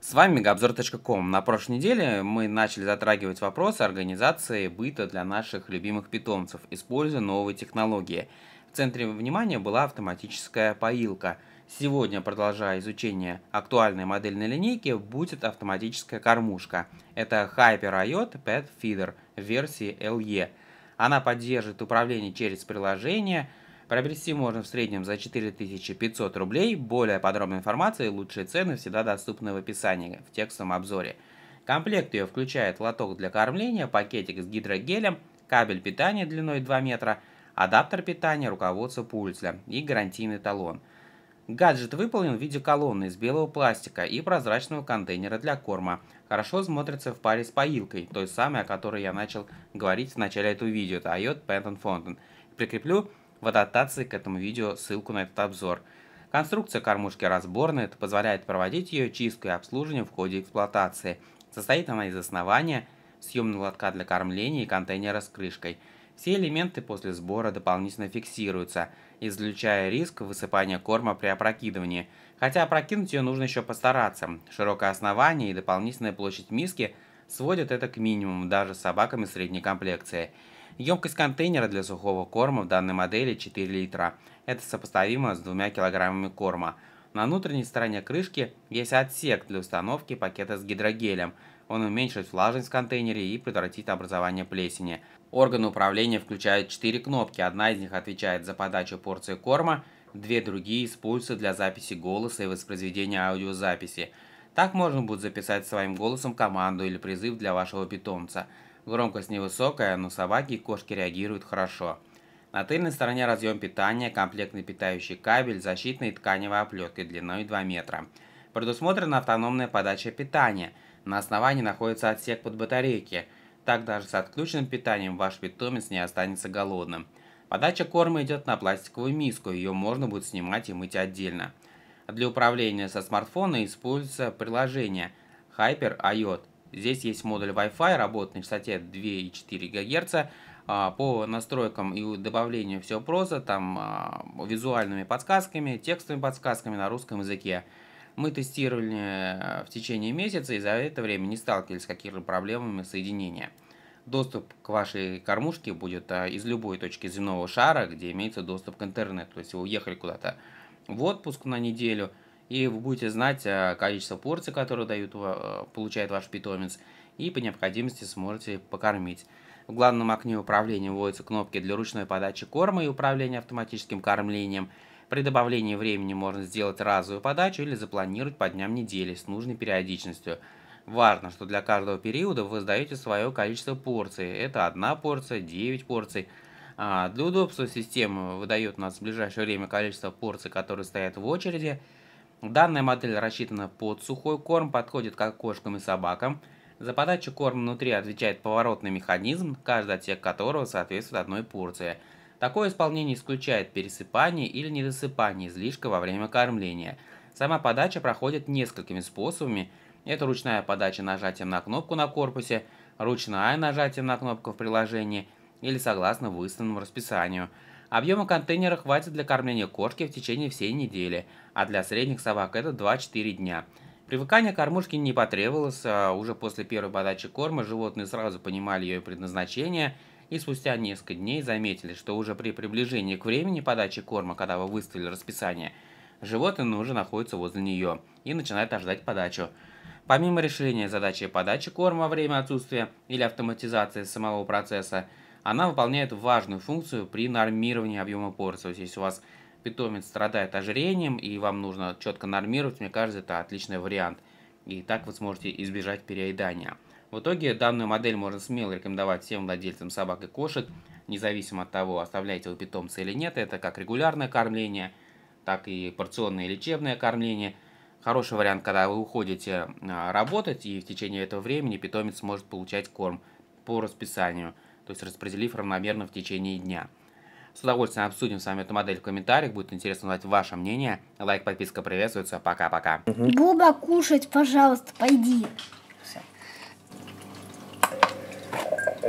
С вами megaobzor.com. На прошлой неделе мы начали затрагивать вопросы организации быта для наших любимых питомцев, используя новые технологии. В центре внимания была автоматическая поилка. Сегодня, продолжая изучение актуальной модельной линейки, будет автоматическая кормушка. Это Hyper IOT Pet Feeder версии LE. Она поддерживает управление через приложение – Приобрести можно в среднем за 4500 рублей. Более подробная информация и лучшие цены всегда доступны в описании в текстовом обзоре. Комплект ее включает лоток для кормления, пакетик с гидрогелем, кабель питания длиной 2 метра, адаптер питания, руководство пульса и гарантийный талон. Гаджет выполнен в виде колонны из белого пластика и прозрачного контейнера для корма. Хорошо смотрится в паре с поилкой, той самой, о которой я начал говорить в начале этого видео, это IOT Penton Fountain. Прикреплю в адаптации к этому видео ссылку на этот обзор. Конструкция кормушки разборная, это позволяет проводить ее чистку и обслуживание в ходе эксплуатации. Состоит она из основания, съемного лотка для кормления и контейнера с крышкой. Все элементы после сбора дополнительно фиксируются, исключая риск высыпания корма при опрокидывании. Хотя опрокинуть ее нужно еще постараться. Широкое основание и дополнительная площадь миски сводят это к минимуму даже с собаками средней комплекции. Емкость контейнера для сухого корма в данной модели 4 литра. Это сопоставимо с 2 килограммами корма. На внутренней стороне крышки есть отсек для установки пакета с гидрогелем. Он уменьшит влажность в контейнере и предотвратит образование плесени. Органы управления включают 4 кнопки. Одна из них отвечает за подачу порции корма, две другие используются для записи голоса и воспроизведения аудиозаписи. Так можно будет записать своим голосом команду или призыв для вашего питомца – Громкость невысокая, но собаки и кошки реагируют хорошо. На тыльной стороне разъем питания, комплектный питающий кабель, защитная и тканевая оплетка длиной 2 метра. Предусмотрена автономная подача питания. На основании находится отсек под батарейки. Так даже с отключенным питанием ваш питомец не останется голодным. Подача корма идет на пластиковую миску, ее можно будет снимать и мыть отдельно. Для управления со смартфона используется приложение Hyper IOT Здесь есть модуль Wi-Fi, работает на частоте 2,4 ГГц. А, по настройкам и добавлению все просто, там а, визуальными подсказками, текстовыми подсказками на русском языке. Мы тестировали э, в течение месяца и за это время не сталкивались с какими-то проблемами соединения. Доступ к вашей кормушке будет э, из любой точки земного шара, где имеется доступ к интернету, то есть вы уехали куда-то в отпуск на неделю – и вы будете знать э, количество порций, которые дают, э, получает ваш питомец, и по необходимости сможете покормить. В главном окне управления вводятся кнопки для ручной подачи корма и управления автоматическим кормлением. При добавлении времени можно сделать разовую подачу или запланировать по дням недели с нужной периодичностью. Важно, что для каждого периода вы сдаете свое количество порций. Это одна порция, 9 порций. А, для удобства системы выдает у нас в ближайшее время количество порций, которые стоят в очереди – Данная модель рассчитана под сухой корм, подходит как кошкам и собакам. За подачу корма внутри отвечает поворотный механизм, каждый отсек которого соответствует одной порции. Такое исполнение исключает пересыпание или недосыпание излишка во время кормления. Сама подача проходит несколькими способами. Это ручная подача нажатием на кнопку на корпусе, ручная нажатием на кнопку в приложении или согласно выставленному расписанию – Объема контейнера хватит для кормления кошки в течение всей недели, а для средних собак это 2-4 дня. Привыкание кормушки не потребовалось, а уже после первой подачи корма животные сразу понимали ее предназначение и спустя несколько дней заметили, что уже при приближении к времени подачи корма, когда вы выставили расписание, животное ну, уже находится возле нее и начинает ожидать подачу. Помимо решения задачи подачи корма во время отсутствия или автоматизации самого процесса, она выполняет важную функцию при нормировании объема порции. То если у вас питомец страдает ожирением и вам нужно четко нормировать, мне кажется, это отличный вариант. И так вы сможете избежать переедания. В итоге данную модель можно смело рекомендовать всем владельцам собак и кошек, независимо от того, оставляете вы питомца или нет. Это как регулярное кормление, так и порционное лечебное кормление. Хороший вариант, когда вы уходите а, работать, и в течение этого времени питомец может получать корм по расписанию – то есть распределив равномерно в течение дня. С удовольствием обсудим с вами эту модель в комментариях. Будет интересно узнать ваше мнение. Лайк, подписка приветствуется. Пока-пока. Буба, кушать, пожалуйста, пойди.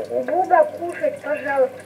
Буба, кушать, пожалуйста.